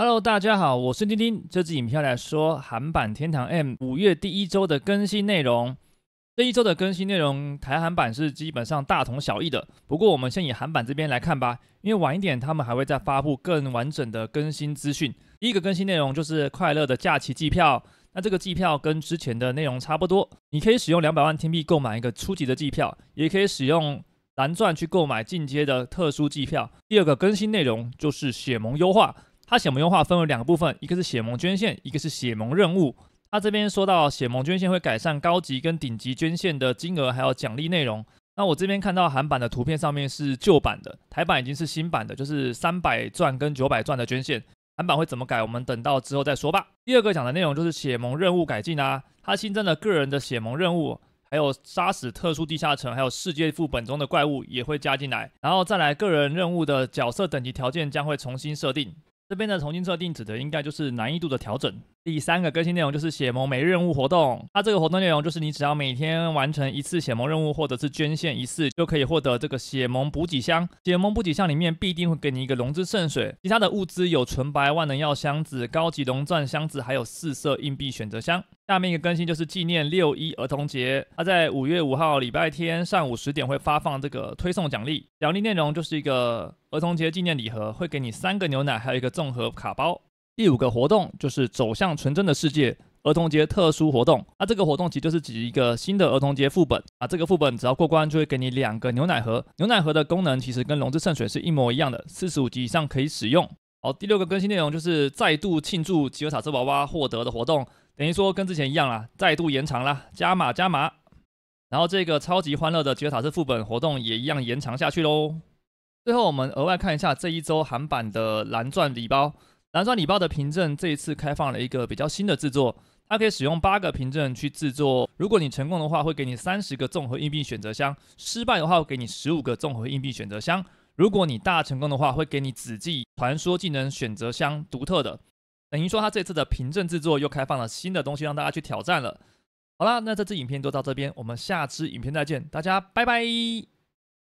Hello，大家好，我是丁丁。这支影片来说韩版《天堂 M》五月第一周的更新内容。这一周的更新内容，台韩版是基本上大同小异的。不过我们先以韩版这边来看吧，因为晚一点他们还会再发布更完整的更新资讯。第一个更新内容就是快乐的假期机票。那这个机票跟之前的内容差不多，你可以使用两百万天币购买一个初级的机票，也可以使用蓝钻去购买进阶的特殊机票。第二个更新内容就是血盟优化。它血盟优化分为两个部分，一个是血盟捐献，一个是血盟任务。它这边说到血盟捐献会改善高级跟顶级捐献的金额，还有奖励内容。那我这边看到韩版的图片上面是旧版的，台版已经是新版的，就是三百钻跟九百钻的捐献。韩版会怎么改，我们等到之后再说吧。第二个讲的内容就是血盟任务改进啊，它新增了个人的血盟任务，还有杀死特殊地下城还有世界副本中的怪物也会加进来，然后再来个人任务的角色等级条件将会重新设定。这边的重新设定，指的应该就是难易度的调整。第三个更新内容就是血盟每日任务活动，它这个活动内容就是你只要每天完成一次血盟任务，或者是捐献一次，就可以获得这个血盟补给箱。血盟补给箱里面必定会给你一个龙之圣水，其他的物资有纯白万能药箱子、高级龙钻箱子，还有四色硬币选择箱。下面一个更新就是纪念六一儿童节，它在五月五号礼拜天上午十点会发放这个推送奖励，奖励内容就是一个儿童节纪念礼盒，会给你三个牛奶，还有一个综合卡包。第五个活动就是走向纯真的世界儿童节特殊活动，那这个活动其实就是一个新的儿童节副本啊。这个副本只要过关，就会给你两个牛奶盒。牛奶盒的功能其实跟龙之圣水是一模一样的，四十五级以上可以使用。好，第六个更新内容就是再度庆祝吉尔塔斯宝宝获得的活动，等于说跟之前一样啦，再度延长啦，加码加码。然后这个超级欢乐的吉尔塔斯副本活动也一样延长下去喽。最后我们额外看一下这一周韩版的蓝钻礼包。蓝钻礼包的凭证这一次开放了一个比较新的制作，它可以使用八个凭证去制作。如果你成功的话，会给你三十个综合硬币选择箱；失败的话，会给你十五个综合硬币选择箱。如果你大成功的话，会给你紫级传说技能选择箱，独特的。等于说，它这次的凭证制作又开放了新的东西，让大家去挑战了。好了，那这支影片就到这边，我们下支影片再见，大家拜拜。